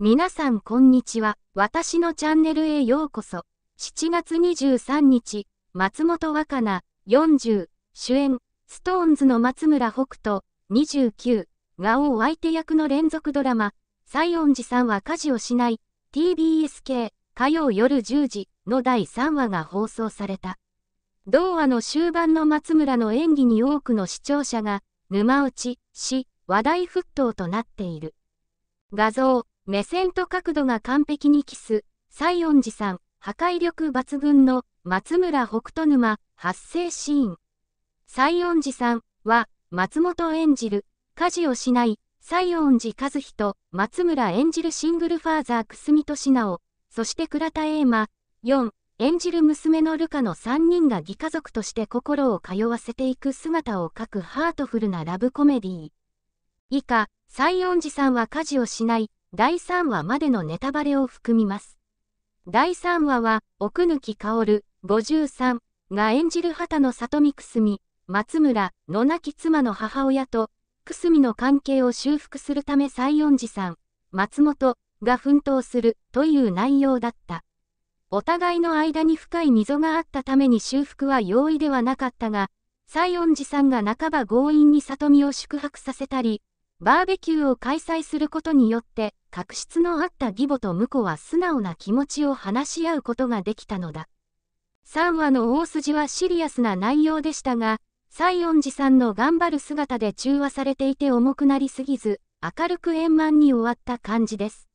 皆さんこんにちは。私のチャンネルへようこそ。7月23日、松本若菜、40、主演、ストーンズの松村北斗、29、が王相手役の連続ドラマ、西園寺さんは家事をしない、TBS 系、火曜夜10時の第3話が放送された。同話の終盤の松村の演技に多くの視聴者が、沼落ち、し、話題沸騰となっている。画像、目線と角度が完璧にキス、西園寺さん、破壊力抜群の松村北斗沼発生シーン。西園寺さんは松本演じる、家事をしない、西園寺和人、松村演じるシングルファーザーとし俊直、そして倉田栄馬、4、演じる娘のルカの3人が義家族として心を通わせていく姿を描くハートフルなラブコメディー。以下、西園寺さんは家事をしない、第3話までのネタバレを含みます。第3話は、奥貫薫、53が演じる畑野里美くすみ、松村の亡き妻の母親と、くすみの関係を修復するため西園寺さん、松本が奮闘するという内容だった。お互いの間に深い溝があったために修復は容易ではなかったが、西園寺さんが半ば強引に里見を宿泊させたり、バーベキューを開催することによって、確執のあった義母と婿は素直な気持ちを話し合うことができたのだ。3話の大筋はシリアスな内容でしたが、西園寺さんの頑張る姿で中和されていて重くなりすぎず、明るく円満に終わった感じです。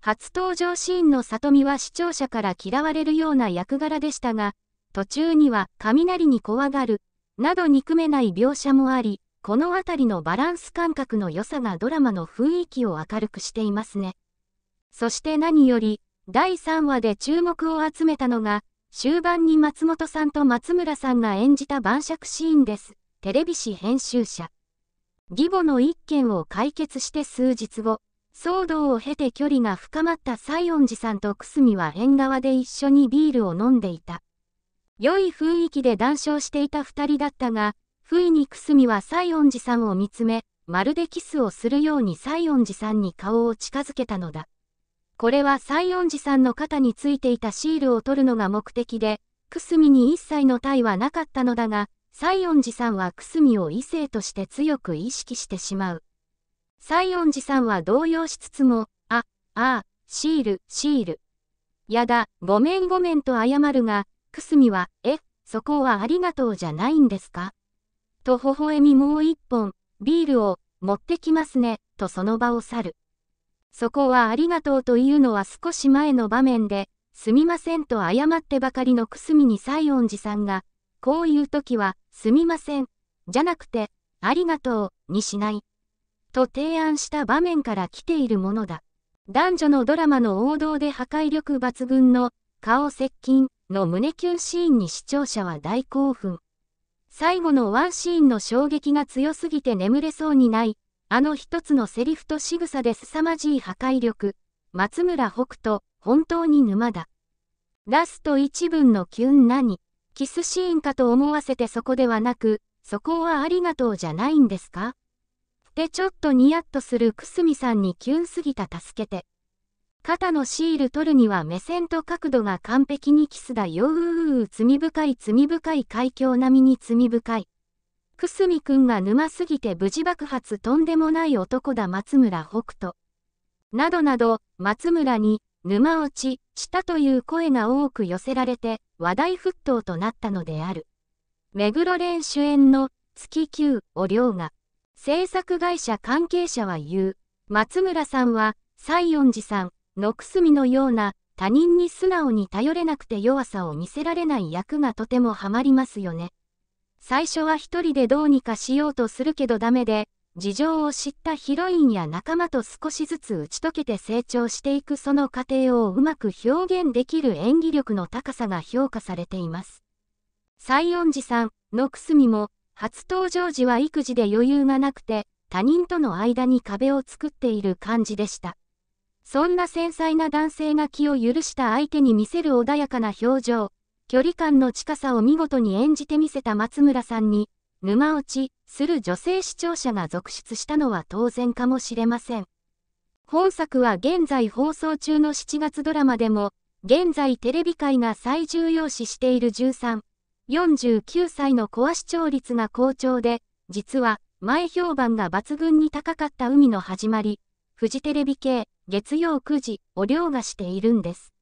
初登場シーンの里見は視聴者から嫌われるような役柄でしたが、途中には雷に怖がる、など憎めない描写もあり、この辺りのバランス感覚の良さがドラマの雰囲気を明るくしていますね。そして何より、第3話で注目を集めたのが、終盤に松本さんと松村さんが演じた晩酌シーンです。テレビ誌編集者。義母の一件を解決して数日後、騒動を経て距離が深まった西園寺さんと久住は縁側で一緒にビールを飲んでいた。良い雰囲気で談笑していた二人だったが、不意にくすみは西園寺さんを見つめ、まるでキスをするように西園寺さんに顔を近づけたのだ。これは西園寺さんの肩についていたシールを取るのが目的で、くすみに一切の体はなかったのだが、西園寺さんはくすみを異性として強く意識してしまう。西園寺さんは動揺しつつも、あ、ああ、シール、シール。やだ、ごめんごめんと謝るが、くすみは、え、そこはありがとうじゃないんですかと微笑みもう一本、ビールを、持ってきますね、とその場を去る。そこはありがとうというのは少し前の場面で、すみませんと謝ってばかりのくすみに西園寺さんが、こういう時は、すみません、じゃなくて、ありがとう、にしない。と提案した場面から来ているものだ。男女のドラマの王道で破壊力抜群の、顔接近の胸キュンシーンに視聴者は大興奮。最後のワンシーンの衝撃が強すぎて眠れそうにない、あの一つのセリフと仕草で凄まじい破壊力、松村北斗、本当に沼だ。ラスト一文のキュン何キスシーンかと思わせてそこではなく、そこはありがとうじゃないんですかってちょっとニヤッとするくすみさんにキュンすぎた助けて。肩のシール取るには目線と角度が完璧にキスだようう罪深い罪深い海峡並みに罪深い。くすみくんが沼すぎて無事爆発とんでもない男だ松村北斗。などなど、松村に、沼落ち、したという声が多く寄せられて、話題沸騰となったのである。目黒蓮主演の、月9お凌が、制作会社関係者は言う。松村さんは、西園寺さん、のくすみのような他人に素直に頼れなくて弱さを見せられない役がとてもハマりますよね。最初は一人でどうにかしようとするけどダメで、事情を知ったヒロインや仲間と少しずつ打ち解けて成長していくその過程をうまく表現できる演技力の高さが評価されています。西園寺さんのくすみも、初登場時は育児で余裕がなくて、他人との間に壁を作っている感じでした。そんな繊細な男性が気を許した相手に見せる穏やかな表情、距離感の近さを見事に演じてみせた松村さんに、沼落ちする女性視聴者が続出したのは当然かもしれません。本作は現在放送中の7月ドラマでも、現在テレビ界が最重要視している13、49歳のコア視聴率が好調で、実は前評判が抜群に高かった海の始まり、フジテレビ系、月曜9時お漁がしているんです。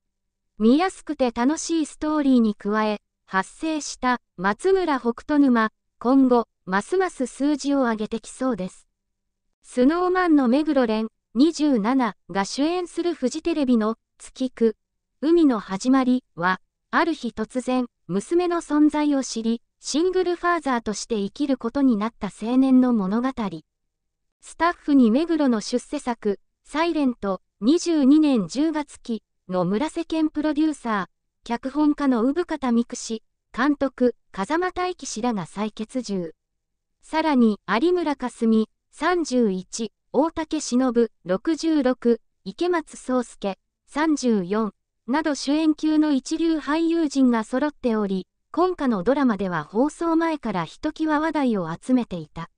見やすくて楽しいストーリーに加え、発生した松村北斗沼、今後、ますます数字を上げてきそうです。スノーマンの目黒蓮27が主演するフジテレビの月9、海の始まりは、ある日突然、娘の存在を知り、シングルファーザーとして生きることになった青年の物語。スタッフに目黒の出世作、サイレント22年10月期の村瀬健プロデューサー、脚本家の生方美久氏、監督、風間大樹氏らが採決中。さらに、有村架純、31、大竹忍、66、池松壮介、34、など主演級の一流俳優陣が揃っており、今夏のドラマでは放送前からひときわ話題を集めていた。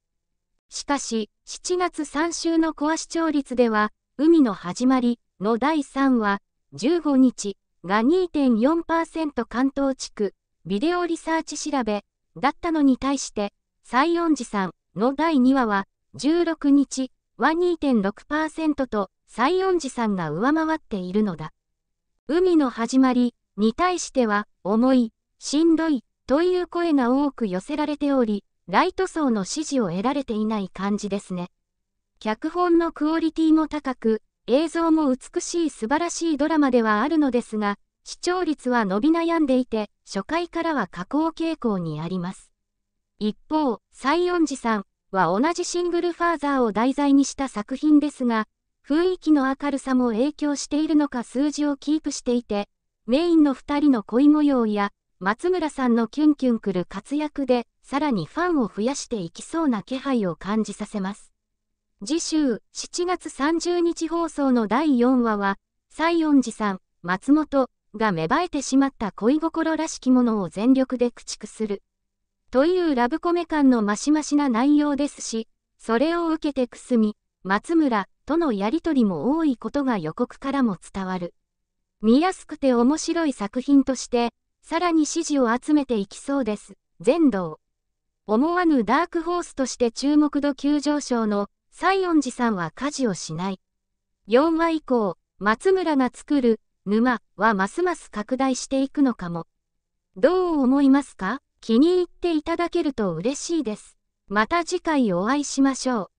しかし、7月3週のコア視聴率では、海の始まりの第3話、15日が2.4%関東地区、ビデオリサーチ調べだったのに対して、西園寺さんの第2話は、16日は2.6%と、西園寺さんが上回っているのだ。海の始まりに対しては、重い、しんどい、という声が多く寄せられており、ライト層の支持を得られていない感じですね。脚本のクオリティも高く、映像も美しい素晴らしいドラマではあるのですが、視聴率は伸び悩んでいて、初回からは下降傾向にあります。一方、西園寺さんは同じシングルファーザーを題材にした作品ですが、雰囲気の明るさも影響しているのか数字をキープしていて、メインの2人の恋模様や、松村さんのキュンキュンくる活躍で、さらにファンを増やしていきそうな気配を感じさせます。次週7月30日放送の第4話は、西園寺さん、松本が芽生えてしまった恋心らしきものを全力で駆逐する。というラブコメ感のましましな内容ですし、それを受けてくすみ、松村とのやりとりも多いことが予告からも伝わる。見やすくて面白い作品として、さらに支持を集めていきそうです。全道。思わぬダークホースとして注目度急上昇の西園寺さんは家事をしない。4話以降、松村が作る沼はますます拡大していくのかも。どう思いますか気に入っていただけると嬉しいです。また次回お会いしましょう。